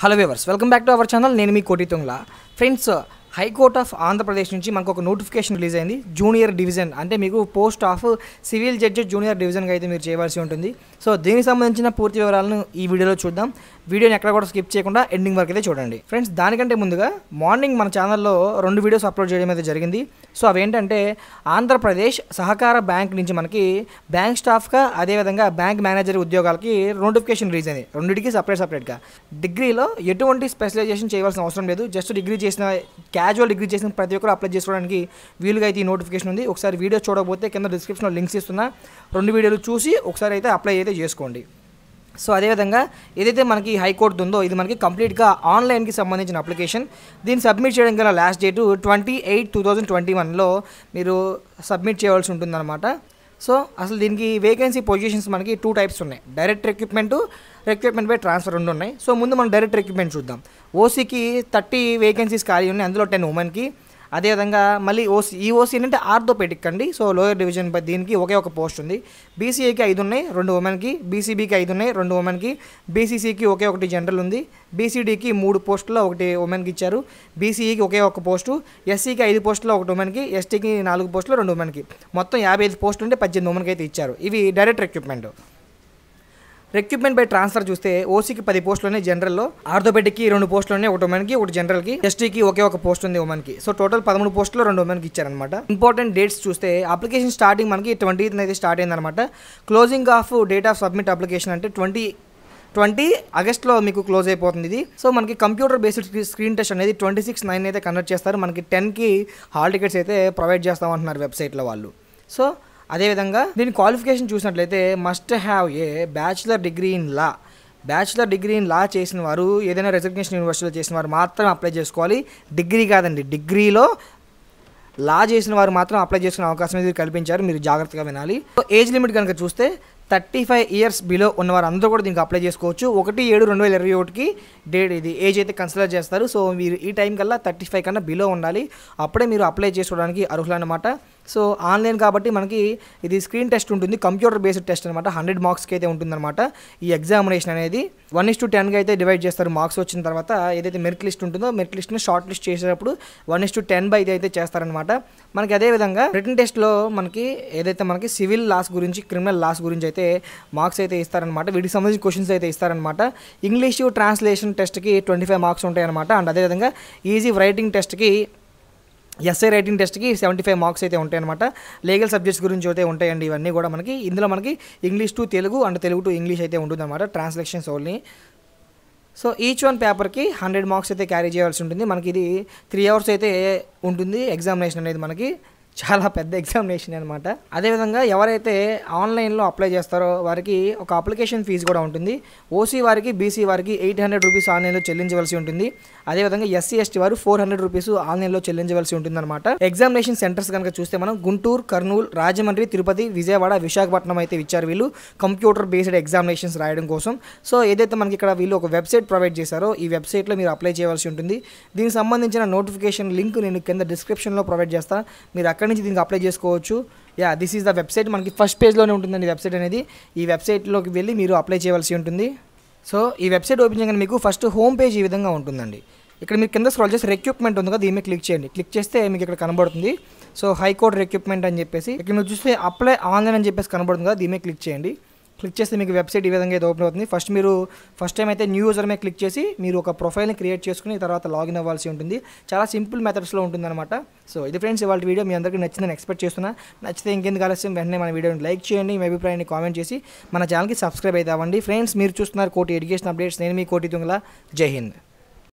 hello viewers welcome back to our channel నేను మీ కోటి తుంగ్లా friends high court of Andhra Pradesh నుంచి మనకు ఒక నోటిఫికేషన్ రిలీజ్ అయింది జూనియర్ డివిజన్ అంటే మీకు post of civil judge junior డివిజన్గా అయితే మీరు చేయవలసి ఉంటుంది సో దీనికి సంబంధించిన పూర్తి వివరాలను ఈ వీడియోలో చూద్దాం వీడియోని ఎక్కడ కూడా స్కిప్ చేయకుండా ఎండింగ్ వరకు అయితే చూడండి ఫ్రెండ్స్ దానికంటే ముందుగా మార్నింగ్ మన ఛానల్లో రెండు వీడియోస్ అప్లోడ్ చేయడం అయితే జరిగింది సో అవేంటంటే ఆంధ్రప్రదేశ్ సహకార బ్యాంక్ నుంచి మనకి బ్యాంక్ స్టాఫ్గా అదేవిధంగా బ్యాంక్ మేనేజర్ ఉద్యోగాలకి నోటిఫికేషన్ రిలీజ్ అయింది రెండింటికి సపరేట్ సపరేట్గా డిగ్రీలో ఎటువంటి స్పెషలైజేషన్ చేయవలసిన అవసరం లేదు జస్ట్ డిగ్రీ చేసిన క్యా గ్రాడ్యువల్ డిగ్రీ చేసిన ప్రతి ఒక్కరు అప్లై చేసుకోవడానికి వీలుగా అయితే ఈ నోటిఫికేషన్ ఉంది ఒకసారి వీడియో చూడకపోతే కింద డిస్క్రిప్షన్లో లింక్స్ ఇస్తున్నా రెండు వీడియోలు చూసి ఒకసారి అయితే అప్లై అయితే చేసుకోండి సో అదేవిధంగా ఏదైతే మనకి హైకోర్టు ఉందో ఇది మనకి కంప్లీట్గా ఆన్లైన్కి సంబంధించిన అప్లికేషన్ దీన్ని సబ్మిట్ చేయడం గల last date twenty eight two thousand twenty వన్లో మీరు సబ్మిట్ చేయవలసి ఉంటుందన్నమాట సో అసలు దీనికి వేకెన్సీ పొజిషన్స్ మనకి టూ టైప్స్ ఉన్నాయి direct recruitment recruitment by transfer రెండు ఉన్నాయి సో ముందు మనం డైరెక్ట్ రిక్రూట్మెంట్ చూద్దాం ఓసీకి థర్టీ వేకెన్సీస్ ఖాళీ ఉన్నాయి అందులో టెన్ ఉమెన్కి అదేవిధంగా మళ్ళీ ఓసీ ఈ ఓసీ ఏంటంటే ఆర్థోపెటిక్ అండి సో లోయర్ డివిజన్ దీనికి ఒకే ఒక పోస్ట్ ఉంది బీసీఏకి ఐదు ఉన్నాయి రెండు ఉమెన్కి బీసీబీకి ఐదు ఉన్నాయి రెండు ఉమెన్కి బీసీసీకి ఒకే ఒకటి జనరల్ ఉంది బీసీడీకి మూడు పోస్టుల్లో ఒకటి ఉమెన్కి ఇచ్చారు బీసీఈకి ఒకే ఒక పోస్టు ఎస్సీకి ఐదు పోస్టులో ఒకటి ఉమెన్కి ఎస్టీకి నాలుగు పోస్టులు రెండు ఉమెన్కి మొత్తం యాభై ఐదు పోస్టులు ఉంటే పద్దెనిమిది ఉమెన్కి అయితే ఇచ్చారు ఇవి direct recruitment recruitment by transfer చూస్తే ఓసీకి పది ఉన్నాయి జనరల్లో ఆర్థోపెటిక్కి రెండు ఉన్నాయి ఒకటి ఉమెన్కి ఒకటి జనరల్కి ఎస్టీకి ఒకే ఒక పోస్ట్ ఉంది ఉమెన్కి సో టోటల్ పదమూడు పోస్టులు రెండు ఉమెన్కి ఇచ్చారనమాట ఇంపార్టెంట్ డేట్స్ చూస్తే అప్లికేషన్ స్టార్టింగ్ మనకి ట్వంటీ అయితే స్టార్ట్ అయిందనమాట closing of date of submit application అంటే ట్వంటీ ట్వంటీ ఆగస్ట్లో మీకు క్లోజ్ అయిపోతుంది ఇది సో మనకి కంప్యూటర్ బేస్డ్ స్క్రీన్ టెస్ట్ అనేది ట్వంటీ సిక్స్ నైన్ అయితే కన్వర్ట్ చేస్తారు మనకి టెన్కి హాల్ టికెట్స్ అయితే ప్రొవైడ్ చేస్తామంటున్నారు వెబ్సైట్లో వాళ్ళు సో అదేవిధంగా దీని క్వాలిఫికేషన్ చూసినట్లయితే must have a bachelor degree in law bachelor degree in law చేసిన వారు ఏదైనా రిజర్వేషన్ యూనివర్సిటీలో చేసిన వారు మాత్రం అప్లై చేసుకోవాలి డిగ్రీ కాదండి డిగ్రీలో లా చేసిన వారు మాత్రం అప్లై చేసుకునే అవకాశం ఇది కల్పించారు మీరు జాగ్రత్తగా వినాలి ఏజ్ లిమిట్ కనుక చూస్తే థర్టీ ఫైవ్ ఇయర్స్ బిలో ఉన్నవారు అందరూ కూడా దీనికి అప్లై చేసుకోవచ్చు ఒకటి ఏడు రెండు వేల ఇరవై ఒకటికి డేట్ ఇది ఏజ్ అయితే కన్సిడర్ చేస్తారు సో మీరు ఈ టైం కల్లా థర్టీ ఫైవ్ కన్నా బిలో ఉండాలి అప్పుడే మీరు అప్లై చేసుకోవడానికి అర్హులు అన్నమాట సో ఆన్లైన్ కాబట్టి మనకి ఇది స్క్రీన్ టెస్ట్ ఉంటుంది కంప్యూటర్ బేస్డ్ టెస్ట్ అనమాట హండ్రెడ్ మార్క్స్కి అయితే ఉంటుందన్నమాట ఈ ఎగ్జామినేషన్ అనేది వన్ ఇస్ టు టెన్గా అయితే డివైడ్ చేస్తారు మార్క్స్ వచ్చిన తర్వాత ఏదైతే మెరిట్ లిస్ట్ ఉంటుందో మెరిట్ లిస్ట్ని షార్ట్ లిస్ట్ చేసేటప్పుడు one is to ten by అయితే చేస్తారనమాట మనకి అదేవిధంగా రిటర్న్ టెస్ట్లో మనకి ఏదైతే మనకి సివిల్ లాస్ గురించి క్రిమినల్ లాస్ గురించి అయితే మార్క్స్ అయితే ఇస్తారనమాట వీటికి సంబంధించిన క్వశ్చన్స్ అయితే ఇస్తారనమాట ఇంగ్లీషు ట్రాన్స్లేషన్ టెస్ట్కి ట్వంటీ ఫైవ్ మార్క్స్ ఉంటాయి అనమాట అండ్ అదేవిధంగా ఈజీ రైటింగ్ టెస్ట్కి ఎస్ఐ రైటింగ్ టెస్ట్కి సెవెంటీ ఫైవ్ మార్క్స్ అయితే ఉంటాయన్నమాట లీగల్ సబ్జెక్ట్స్ గురించి అయితే ఉంటాయండి ఇవన్నీ కూడా మనకి ఇందులో మనకి English to Telugu and Telugu to English అయితే ఉంటుందన్నమాట translations only so each one పేపర్కి హండ్రెడ్ మార్క్స్ అయితే క్యారీ చేయాల్సి ఉంటుంది మనకి ఇది త్రీ అవర్స్ అయితే ఉంటుంది ఎగ్జామినేషన్ అనేది మనకి చాలా పెద్ద ఎగ్జామినేషన్ అనమాట అదేవిధంగా ఎవరైతే ఆన్లైన్లో అప్లై చేస్తారో వారికి ఒక అప్లికేషన్ ఫీజు కూడా ఉంటుంది ఓసీ వారికి బీసీ వారికి ఎయిట్ హండ్రెడ్ రూపీస్ ఆన్లైన్లో చెల్లించవలసి ఉంటుంది అదేవిధంగా ఎస్సీ ఎస్టీ వారు ఫోర్ హండ్రెడ్ రూపీస్ ఆన్లైన్లో చెల్లించవలసి ఉంటుంది అనమాట ఎగ్జామినేషన్ సెంటర్స్ కనుక చూస్తే మనం గుంటూరు కర్నూలు రాజమండ్రి తిరుపతి విజయవాడ విశాఖపట్నం అయితే ఇచ్చారు వీళ్ళు కంప్యూటర్ బేస్డ్ ఎగ్జామినేషన్స్ రాయడం కోసం సో ఏదైతే మనకి ఇక్కడ వీళ్ళు ఒక వెబ్సైట్ ప్రొవైడ్ చేశారో ఈ వెబ్సైట్లో మీరు అప్లై చేయవలసి ఉంటుంది దీనికి సంబంధించిన నోటిఫికేషన్ లింక్ నేను కింద డిస్క్రిప్షన్లో ప్రొవైడ్ చేస్తాను మీరు అక్కడ ఎక్కడి నుంచి దీనికి అప్లై చేసుకోవచ్చు yeah this is the website మనకి ఫస్ట్ పేజ్లోనే ఉంటుందండి వెబ్సైట్ అనేది ఈ వెబ్సైట్లోకి వెళ్ళి మీరు అప్లై చేయవలసి ఉంటుంది సో ఈ వెబ్సైట్ ఓపెన్ చేయగానే మీకు ఫస్ట్ హోమ్ పేజ్ ఈ విధంగా ఉంటుందండి ఇక్కడ మీరు కింద స్క్రాల్ చేసి రిక్యూప్మెంట్ ఉంది కదా దీని మీద క్లిక్ చేయండి క్లిక్ చేస్తే మీకు ఇక్కడ కనబడుతుంది సో హైకోర్టు రిక్యూప్మెంట్ అని చెప్పేసి ఇక్కడ మీరు చూస్తే అప్లై ఆన్లైన్ అని చెప్పేసి కనబడుతుంది కదా దీని మీద క్లిక్ చేయండి క్లిక్ చేస్తే మీకు వెబ్సైట్ ఈ విధంగా అయితే ఓపెన్ అవుతుంది ఫస్ట్ మీరు ఫస్ట్ టైం అయితే న్యూ యూజర్ మీద క్లిక్ చేసి మీరు ఒక ప్రొఫైల్ని క్రియేట్ చేసుకుని తర్వాత లాగిన్ అవ్వాల్సి ఉంటుంది చాలా సింపుల్ మెథడ్స్లో ఉంటుందన్నమాట సో ఇది ఫ్రెండ్స్ ఇవాళ వీడియో మీ అందరికీ నచ్చిందని ఎక్స్పెక్ట్ చేస్తున్నా నచ్చితే ఇంకెందుకు ఆలస్యం వెంటనే మన వీడియోని లైక్ చేయండి మీ అభిప్రాయాన్ని కామెంట్ చేసి మన ఛానల్కి సబ్స్క్రైబ్ అయితే అవ్వండి ఫ్రెండ్స్ మీరు చూస్తున్నారు కోటి ఎడ్యుకేషన్ అప్డేట్స్ నేను మీ కోటి తుంగల జై హింద్